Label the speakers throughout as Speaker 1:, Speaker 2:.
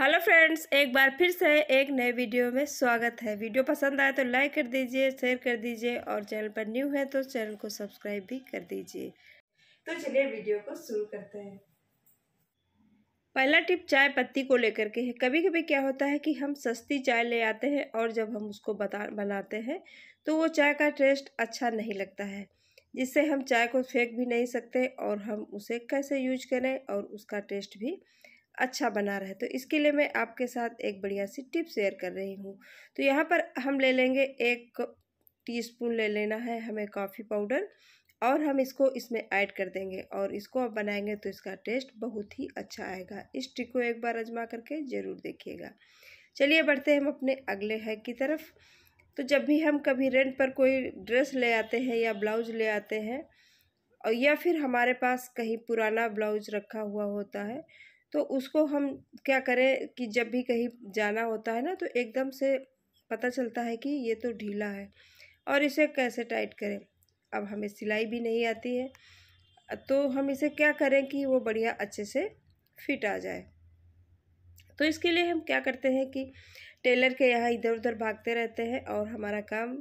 Speaker 1: hello friends एक बार फिर से एक नए वीडियो में स्वागत है वीडियो पसंद आए तो लाइक कर दीजिए शेयर कर दीजिए और चैनल पर न्यू है तो चैनल को सब्सक्राइब भी कर दीजिए तो चलिए वीडियो को शुरू करते हैं पहला टिप चाय पत्ती को लेकर के है कभी कभी क्या होता है कि हम सस्ती चाय ले आते हैं और जब हम उसको बता बनाते हैं तो वो चाय का टेस्ट अच्छा नहीं लगता है जिससे हम चाय को फेंक भी नहीं सकते और हम उसे कैसे यूज करें और उसका टेस्ट भी अच्छा बना रहे तो इसके लिए मैं आपके साथ एक बढ़िया सी टिप शेयर कर रही हूँ तो यहाँ पर हम ले लेंगे एक टीस्पून ले लेना है हमें कॉफ़ी पाउडर और हम इसको इसमें ऐड कर देंगे और इसको आप बनाएंगे तो इसका टेस्ट बहुत ही अच्छा आएगा इस ट्रिक को एक बार आजमा करके ज़रूर देखिएगा चलिए बढ़ते हैं हम अपने अगले हैक की तरफ तो जब भी हम कभी रेंट पर कोई ड्रेस ले आते हैं या ब्लाउज ले आते हैं और या फिर हमारे पास कहीं पुराना ब्लाउज रखा हुआ होता है तो उसको हम क्या करें कि जब भी कहीं जाना होता है ना तो एकदम से पता चलता है कि ये तो ढीला है और इसे कैसे टाइट करें अब हमें सिलाई भी नहीं आती है तो हम इसे क्या करें कि वो बढ़िया अच्छे से फिट आ जाए तो इसके लिए हम क्या करते हैं कि टेलर के यहाँ इधर उधर भागते रहते हैं और हमारा काम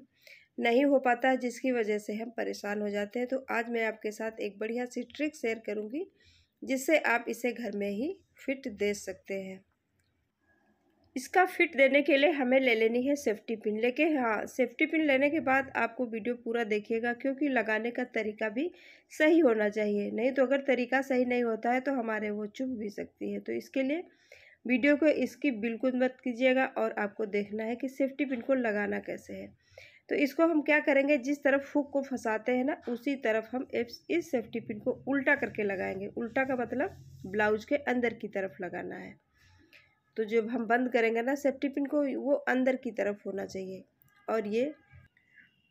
Speaker 1: नहीं हो पाता है जिसकी वजह से हम परेशान हो जाते हैं तो आज मैं आपके साथ एक बढ़िया सी ट्रिक शेयर करूँगी जिससे आप इसे घर में ही फिट दे सकते हैं इसका फिट देने के लिए हमें ले लेनी है सेफ्टी पिन लेके हाँ सेफ्टी पिन लेने के बाद आपको वीडियो पूरा देखिएगा क्योंकि लगाने का तरीका भी सही होना चाहिए नहीं तो अगर तरीका सही नहीं होता है तो हमारे वो चुभ भी सकती है तो इसके लिए वीडियो को इसकी बिल्कुल मत कीजिएगा और आपको देखना है कि सेफ्टी पिन को लगाना कैसे है तो इसको हम क्या करेंगे जिस तरफ हुक को फंसाते हैं ना उसी तरफ हम इस सेफ्टी पिन को उल्टा करके लगाएंगे उल्टा का मतलब ब्लाउज के अंदर की तरफ लगाना है तो जब हम बंद करेंगे ना सेफ्टी पिन को वो अंदर की तरफ होना चाहिए और ये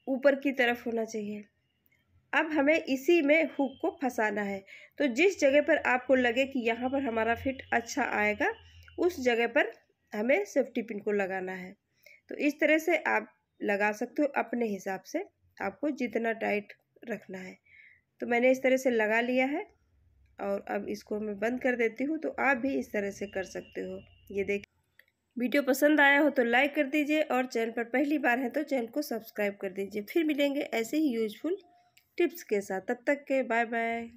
Speaker 1: ऊपर की तरफ होना चाहिए अब हमें इसी में हुक को फंसाना है तो जिस जगह पर आपको लगे कि यहाँ पर हमारा फिट अच्छा आएगा उस जगह पर हमें सेफ्टी पिन को लगाना है तो इस तरह से आप लगा सकते हो अपने हिसाब से आपको जितना टाइट रखना है तो मैंने इस तरह से लगा लिया है और अब इसको मैं बंद कर देती हूँ तो आप भी इस तरह से कर सकते हो ये देख वीडियो पसंद आया हो तो लाइक कर दीजिए और चैनल पर पहली बार है तो चैनल को सब्सक्राइब कर दीजिए फिर मिलेंगे ऐसे ही यूजफुल टिप्स के साथ तब तक के बाय बाय